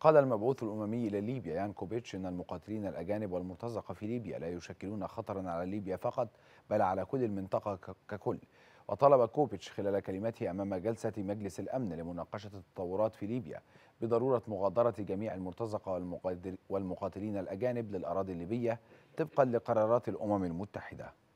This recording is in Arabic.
قال المبعوث الأممي إلى ليبيا يانكوبيتش إن المقاتلين الأجانب والمرتزقة في ليبيا لا يشكلون خطرا على ليبيا فقط بل على كل المنطقة ككل وطلب كوبيتش خلال كلمته أمام جلسة مجلس الأمن لمناقشة التطورات في ليبيا بضرورة مغادرة جميع المرتزقة والمقاتلين الأجانب للأراضي الليبية طبقا لقرارات الأمم المتحدة